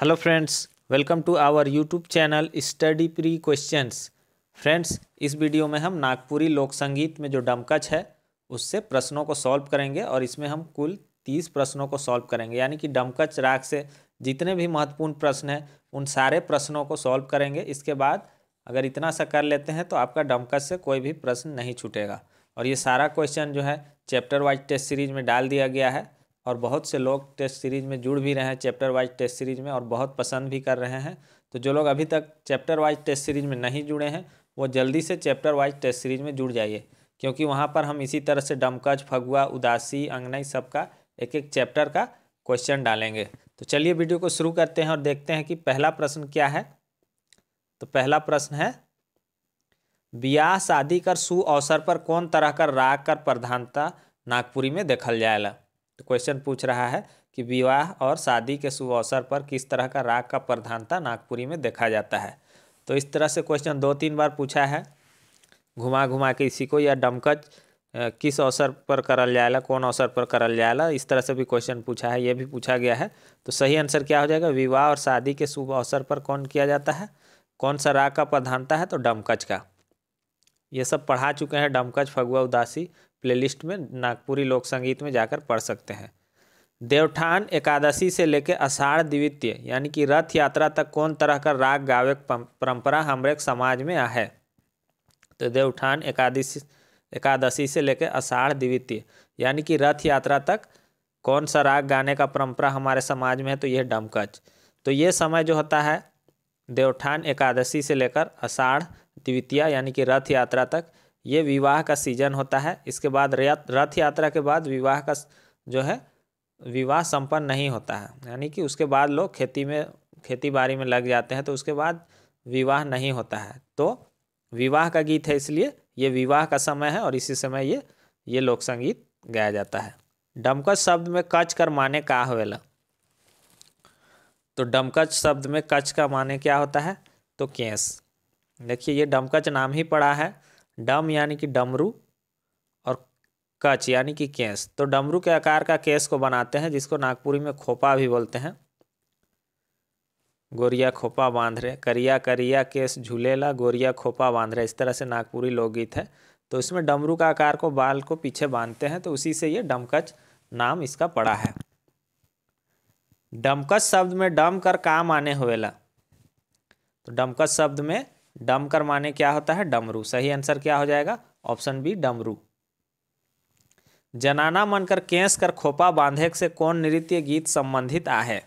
hello friends welcome to our YouTube channel study pre questions friends इस video में हम नागपुरी लोक संगीत में जो डमकच है उससे प्रश्नों को सॉल्व करेंगे और इसमें हम कुल तीस प्रश्नों को सॉल्व करेंगे यानी कि डमकच राग से जितने भी महत्वपूर्ण प्रश्न हैं उन सारे प्रश्नों को सॉल्व करेंगे इसके बाद अगर इतना सा कर लेते हैं तो आपका डमकच से कोई भी प्रश्न नहीं छूटेगा और ये सारा क्वेश्चन जो है चैप्टर वाइज टेस्ट सीरीज में डाल दिया गया है और बहुत से लोग टेस्ट सीरीज़ में जुड़ भी रहे हैं चैप्टर वाइज टेस्ट सीरीज़ में और बहुत पसंद भी कर रहे हैं तो जो लोग अभी तक चैप्टर वाइज टेस्ट सीरीज़ में नहीं जुड़े हैं वो जल्दी से चैप्टर वाइज टेस्ट सीरीज़ में जुड़ जाइए क्योंकि वहाँ पर हम इसी तरह से डमकज फगुआ उदासी अंगनाई सबका एक एक चैप्टर का क्वेश्चन डालेंगे तो चलिए वीडियो को शुरू करते हैं और देखते हैं कि पहला प्रश्न क्या है तो पहला प्रश्न है ब्याह शादी कर सु अवसर पर कौन तरह का राग कर प्रधानता नागपुरी में देखल जाएगा तो क्वेश्चन पूछ रहा है कि विवाह और शादी के शुभ अवसर पर किस तरह का राग का प्रधानता नागपुरी में देखा जाता है तो इस तरह से क्वेश्चन दो तीन बार पूछा है घुमा घुमा के इसी को या डमकच किस अवसर पर करल जाएगा कौन अवसर पर करल जाएगा इस तरह से भी क्वेश्चन पूछा है ये भी पूछा गया है तो सही आंसर क्या हो जाएगा विवाह और शादी के शुभ अवसर पर कौन किया जाता है कौन सा राग का प्रधानता है तो डमकच का ये सब पढ़ा चुके हैं डमकच फगुआ उदासी प्लेलिस्ट में नागपुरी लोक संगीत में जाकर पढ़ सकते हैं देवठान एकादशी से लेकर अषाढ़ द्वितीय यानी कि रथ यात्रा तक कौन तरह का राग गावे परंपरा हमारे समाज में है तो देवठान एकादशी एकादशी से लेकर अषाढ़ द्वितीय यानी कि रथ यात्रा तक कौन सा राग गाने का परंपरा हमारे समाज में है तो यह डमकच तो ये समय जो होता है देवठान एकादशी से लेकर अषाढ़ द्वितीय यानी कि रथ यात्रा तक ये विवाह का सीजन होता है इसके बाद रथ यात्रा के बाद विवाह का जो है विवाह संपन्न नहीं होता है यानी कि उसके बाद लोग खेती में खेती बाड़ी में लग जाते हैं तो उसके बाद विवाह नहीं होता है तो विवाह का गीत है इसलिए ये विवाह का समय है और इसी समय ये ये लोक संगीत गाया जाता है डमकच शब्द में कच कर माने का होवेला तो डमकच शब्द में कच का माने क्या होता है तो केस देखिए ये डमकच नाम ही पड़ा है डम यानी कि डमरू और कच यानी कि केस तो डमरू के आकार का केस को बनाते हैं जिसको नागपुरी में खोपा भी बोलते हैं गोरिया खोपा बांध रहे करिया करिया केस झूलेला गोरिया खोपा बांध रहे इस तरह से नागपुरी लोकगीत है तो इसमें डमरू का आकार को बाल को पीछे बांधते हैं तो उसी से ये डमकच नाम इसका पड़ा है डमकच शब्द में डम कर काम आने होवेला तो डमकच शब्द में डमकर माने क्या होता है डमरू सही आंसर क्या हो जाएगा ऑप्शन बी डमरू जनाना मन कर केस कर खोपा बांधे से कौन नृत्य गीत संबंधित है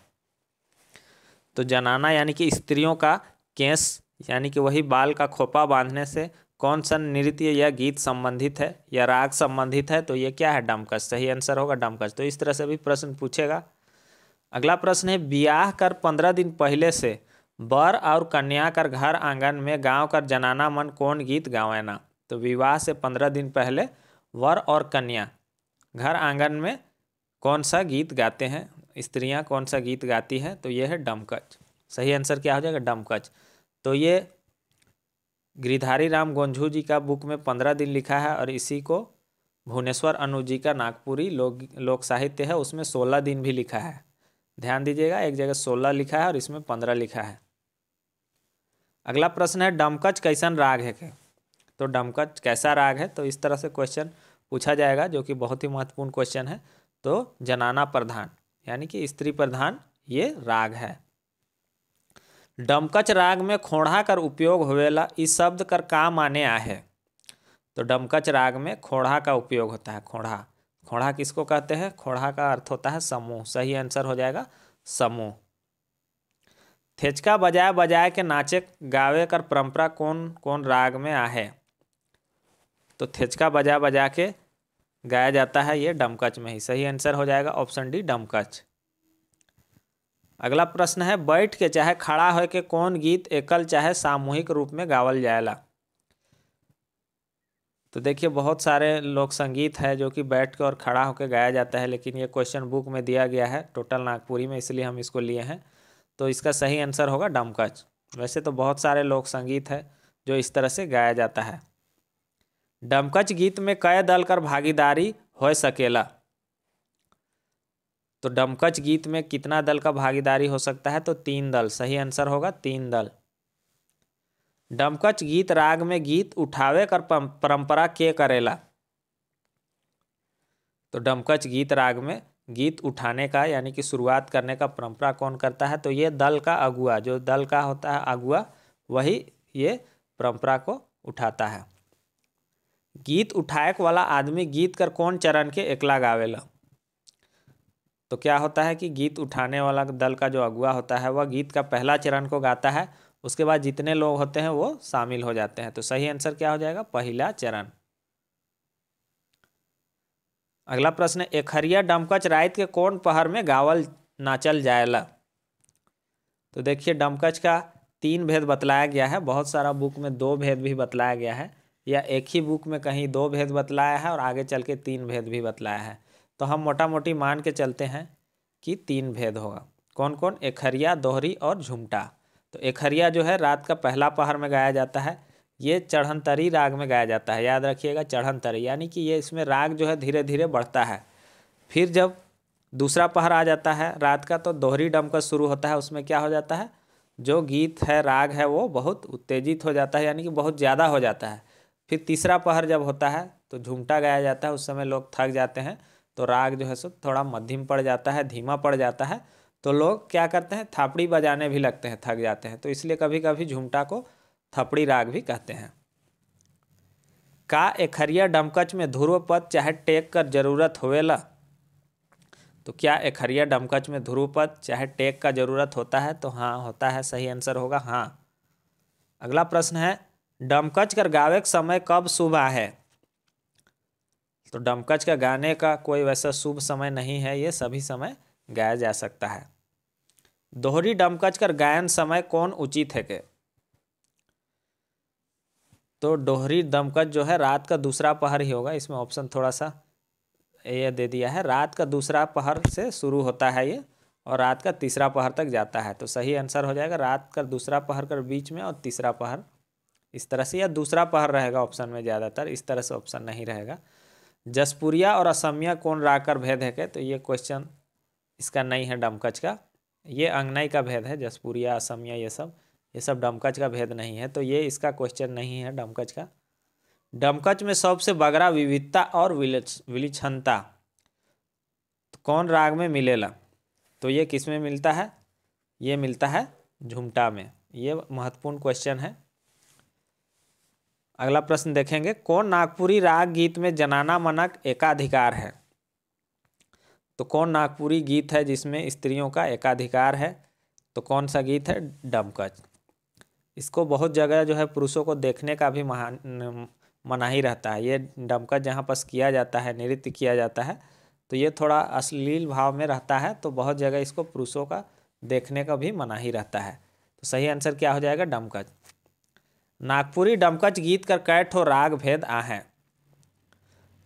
तो जनाना यानी कि स्त्रियों का केस यानी कि वही बाल का खोपा बांधने से कौन सा नृत्य या गीत संबंधित है या राग संबंधित है तो ये क्या है डमकस सही आंसर होगा डमकस तो इस तरह से भी प्रश्न पूछेगा अगला प्रश्न है ब्याह कर पंद्रह दिन पहले से बर और कन्या कर घर आंगन में गांव कर जनाना मन कौन गीत गावेना तो विवाह से पंद्रह दिन पहले वर और कन्या घर आंगन में कौन सा गीत गाते हैं स्त्रियां कौन सा गीत गाती हैं तो ये है डमकच सही आंसर क्या हो जाएगा डमकच तो ये गिरिधारी राम गोंझू जी का बुक में पंद्रह दिन लिखा है और इसी को भुवनेश्वर अनु जी का नागपुरी लोक लोक साहित्य है उसमें सोलह दिन भी लिखा है ध्यान दीजिएगा एक जगह सोलह लिखा है और इसमें पंद्रह लिखा है अगला प्रश्न है डमकच कैसन राग है के तो डमकच कैसा राग है तो इस तरह से क्वेश्चन पूछा जाएगा जो कि बहुत ही महत्वपूर्ण क्वेश्चन है तो जनाना प्रधान यानी कि स्त्री प्रधान ये राग है डमकच राग में खोड़ा कर उपयोग होवेला इस शब्द कर का माने आ है तो डमकच राग में खोड़ा का उपयोग होता है खोड़ा खोड़ा किसको कहते हैं खोड़ा का अर्थ होता है समूह सही आंसर हो जाएगा समूह थेचका बजाए बजाए के नाचे गावे कर परंपरा कौन कौन राग में है तो थेचका बजा बजा के गाया जाता है ये डमकच में ही सही आंसर हो जाएगा ऑप्शन डी डमकच अगला प्रश्न है बैठ के चाहे खड़ा हो के कौन गीत एकल चाहे सामूहिक रूप में गावल जाएगा तो देखिए बहुत सारे लोक संगीत है जो कि बैठ के और खड़ा होकर गाया जाता है लेकिन ये क्वेश्चन बुक में दिया गया है टोटल नागपुरी में इसलिए हम इसको लिए हैं तो इसका सही आंसर होगा डमकच वैसे तो बहुत सारे लोक संगीत है जो इस तरह से गाया जाता है डमकच गीत में कय दल कर भागीदारी हो सकेला तो डमकच गीत में कितना दल का भागीदारी हो सकता है तो तीन दल सही आंसर होगा तीन दल डमकच गीत राग में गीत उठावे कर परंपरा के करेला तो डमकच गीत राग में गीत उठाने का यानी कि शुरुआत करने का परंपरा कौन करता है तो ये दल का अगुआ जो दल का होता है अगुआ वही ये परंपरा को उठाता है गीत उठाएक वाला आदमी गीत कर कौन चरण के एकला गावेला तो क्या होता है कि गीत उठाने वाला दल का जो अगुआ होता है वह गीत का पहला चरण को गाता है उसके बाद जितने लोग होते हैं वो शामिल हो जाते हैं तो सही आंसर क्या हो जाएगा पहला चरण अगला प्रश्न एखरिया डमकच रात के कौन पहर में गावल नाचल जायला तो देखिए डमकच का तीन भेद बतलाया गया है बहुत सारा बुक में दो भेद भी बतलाया गया है या एक ही बुक में कहीं दो भेद बतलाया है और आगे चल के तीन भेद भी बतलाया है तो हम मोटा मोटी मान के चलते हैं कि तीन भेद होगा कौन कौन एखरिया दोहरी और झुमटा तो एखरिया जो है रात का पहला पहर में गाया जाता है ये चढ़ंतरी राग में गाया जाता है याद रखिएगा चढ़ंतरी यानी कि ये इसमें राग जो है धीरे धीरे बढ़ता है फिर जब दूसरा पहर आ जाता है रात का तो दोहरी डमकर शुरू होता है उसमें क्या हो जाता है जो गीत है राग है वो बहुत उत्तेजित हो जाता है यानी कि बहुत ज़्यादा हो जाता है फिर तीसरा पहर जब होता है तो झूमटा गाया जाता है उस समय लोग थक जाते हैं तो राग जो है सो थोड़ा मध्यम पड़ जाता है धीमा पड़ जाता है तो लोग क्या करते हैं थापड़ी बजाने भी लगते हैं थक जाते हैं तो इसलिए कभी कभी झूमटा को थपड़ी राग भी कहते हैं का एखरिया डमकच में ध्रुव पद चाहे टेक कर जरूरत होवेला तो क्या एखरिया डमकच में ध्रुव पद चाहे टेक का जरूरत होता है तो हाँ होता है सही आंसर होगा हाँ अगला प्रश्न है डमकच कर गावे का समय कब शुभ है तो डमकच का गाने का कोई वैसा शुभ समय नहीं है ये सभी समय गाया जा सकता है दोहरी डमकच कर गायन समय कौन उचित है के तो डोहरी दमकत जो है रात का दूसरा पहर ही होगा इसमें ऑप्शन थोड़ा सा ये दे दिया है रात का दूसरा पहर से शुरू होता है ये और रात का तीसरा पहर तक जाता है तो सही आंसर हो जाएगा रात का दूसरा पहर कर बीच में और तीसरा पहर इस तरह से या दूसरा पहर रहेगा ऑप्शन में ज़्यादातर इस तरह से ऑप्शन नहीं रहेगा जसपुरिया और असमिया कौन राकर भेद है के तो ये क्वेश्चन इसका नहीं है डमकच का ये अंगनाई का भेद है जसपुरिया असमिया ये सब ये सब डमकच का भेद नहीं है तो ये इसका क्वेश्चन नहीं है डमकच का डमकच में सबसे बगरा विविधता और विलक्षणता तो कौन राग में मिलेला तो ये किस में मिलता है ये मिलता है झुमटा में ये महत्वपूर्ण क्वेश्चन है अगला प्रश्न देखेंगे कौन नागपुरी राग गीत में जनाना मनक एकाधिकार है तो कौन नागपुरी गीत है जिसमें स्त्रियों का एकाधिकार है तो कौन सा गीत है डमकच इसको बहुत जगह जो है पुरुषों को देखने का भी महान मना ही रहता है ये डमका जहाँ पास किया जाता है नृत्य किया जाता है तो ये थोड़ा अश्लील भाव में रहता है तो बहुत जगह इसको पुरुषों का देखने का भी मना ही रहता है तो सही आंसर क्या हो जाएगा डमकच नागपुरी डमकच गीत कर कैठ और राग भेद आ हैं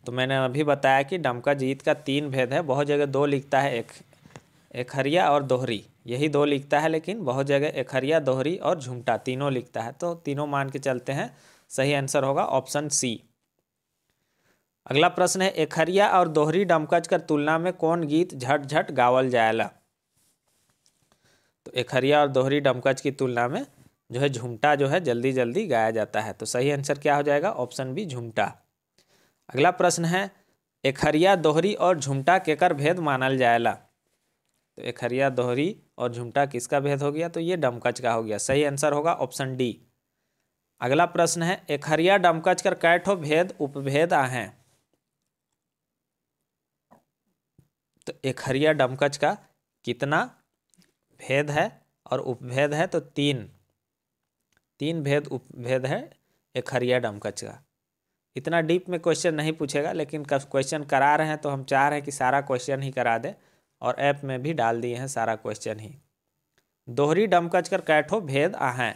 तो मैंने अभी बताया कि डमकच गीत का तीन भेद है बहुत जगह दो लिखता है एक एखरिया और दोहरी यही दो लिखता है लेकिन बहुत जगह एखरिया दोहरी और झुमटा तीनों लिखता है तो तीनों मान के चलते हैं सही आंसर होगा ऑप्शन सी अगला प्रश्न है एखरिया और दोहरी डमकच कर तुलना में कौन गीत झट झट गावल जाएला तो एखरिया और दोहरी डमकच की तुलना में जो है झुमटा जो है जल्दी जल्दी गाया जाता है तो सही आंसर क्या हो जाएगा ऑप्शन बी झुमटा अगला प्रश्न है एखरिया दोहरी और झुमटा केकर भेद मानल जाएला तो एखरिया दोहरी और झुमटा किसका भेद हो गया तो ये डमकच का हो गया सही आंसर होगा ऑप्शन डी अगला प्रश्न है एखरिया डमकच कर कैठो भेद उपभेद आहें तो एखरिया डमकच का कितना भेद है और उपभेद है तो तीन तीन भेद उपभेद है एखरिया डमकच का इतना डीप में क्वेश्चन नहीं पूछेगा लेकिन क्वेश्चन करा रहे हैं तो हम चाह रहे हैं कि सारा क्वेश्चन ही करा दें और ऐप में भी डाल दिए हैं सारा क्वेश्चन ही दोहरी डमकच कर कैठो भेद आहें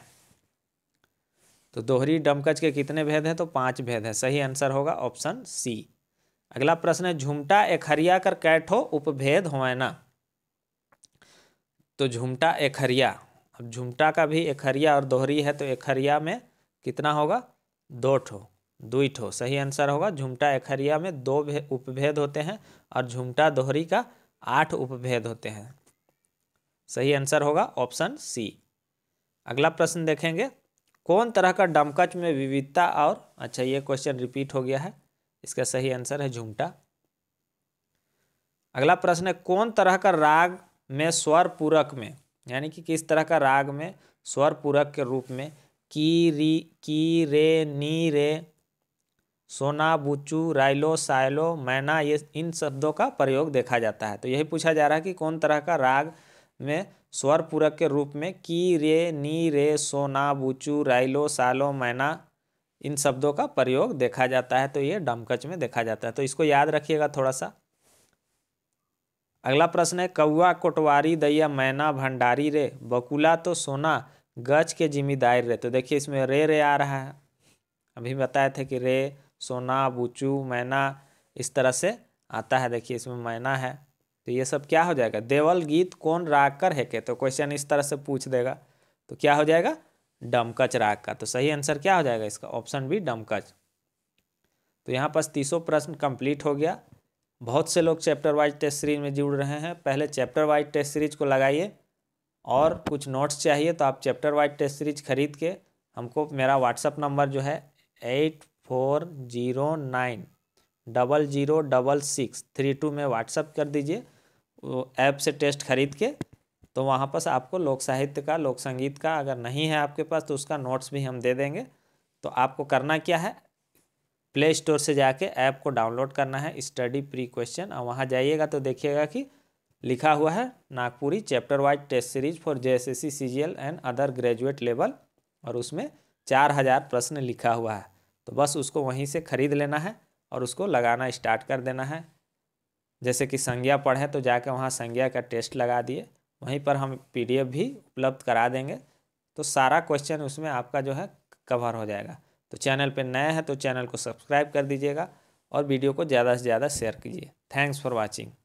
तो दोहरी डमकच के कितने भेद हैं तो पांच भेद हैं सही आंसर होगा ऑप्शन सी अगला प्रश्न है झुमटा एखरिया कर कैठो उपभेद हो ना तो झुमटा एखरिया अब झुमटा का भी एखरिया और दोहरी है तो एखरिया में कितना होगा दो ठो दुई ठो सही आंसर होगा झुमटा एखरिया में दो उपभेद होते हैं और झुमटा दोहरी का आठ उपभेद होते हैं सही आंसर होगा ऑप्शन सी अगला प्रश्न देखेंगे कौन तरह का डमकच में विविधता और अच्छा ये क्वेश्चन रिपीट हो गया है इसका सही आंसर है झुमटा अगला प्रश्न है कौन तरह का राग में स्वर पूरक में यानी कि किस तरह का राग में स्वर पूरक के रूप में की री की रे नी रे सोना बुचू राइलो साइलो मैना ये इन शब्दों का प्रयोग देखा जाता है तो यही पूछा जा रहा है कि कौन तरह का राग में स्वर पूरक के रूप में की रे नी रे सोना बुचू राइलो सालो मैना इन शब्दों का प्रयोग देखा जाता है तो ये डमकच में देखा जाता है तो इसको याद रखिएगा थोड़ा सा अगला प्रश्न है कौआ कोटवारी दैया मैना भंडारी रे बकुला तो सोना गज के जिम्मेदार रे तो देखिए इसमें रे रे आ रहा है अभी बताए थे कि रे सोना बुचू मैना इस तरह से आता है देखिए इसमें मैना है तो ये सब क्या हो जाएगा देवल गीत कौन रागकर है के तो क्वेश्चन इस तरह से पूछ देगा तो क्या हो जाएगा डमकच राग का तो सही आंसर क्या हो जाएगा इसका ऑप्शन बी डमकच तो यहाँ पर तीसों प्रश्न कंप्लीट हो गया बहुत से लोग चैप्टर वाइज टेस्ट सीरीज में जुड़ रहे हैं पहले चैप्टर वाइज टेस्ट सीरीज को लगाइए और कुछ नोट्स चाहिए तो आप चैप्टर वाइज टेस्ट सीरीज खरीद के हमको मेरा व्हाट्सअप नंबर जो है eight four zero nine double zero double six three two में व्हाट्सअप कर दीजिए ऐप से टेस्ट खरीद के तो वहाँ पर आपको लोक साहित्य का लोक संगीत का अगर नहीं है आपके पास तो उसका नोट्स भी हम दे देंगे तो आपको करना क्या है प्ले स्टोर से जाके ऐप को डाउनलोड करना है स्टडी प्री क्वेश्चन और वहाँ जाइएगा तो देखिएगा कि लिखा हुआ है Nagpuri chapter wise test series for J S S C C G L and other graduate level और उसमें चार हज़ार प्रश्न लिखा हुआ है तो बस उसको वहीं से ख़रीद लेना है और उसको लगाना स्टार्ट कर देना है जैसे कि संज्ञा पढ़े तो जाकर वहाँ संज्ञा का टेस्ट लगा दिए वहीं पर हम पीडीएफ भी उपलब्ध करा देंगे तो सारा क्वेश्चन उसमें आपका जो है कवर हो जाएगा तो चैनल पर नया है तो चैनल को सब्सक्राइब कर दीजिएगा और वीडियो को ज़्यादा से ज़्यादा शेयर कीजिए थैंक्स फॉर वॉचिंग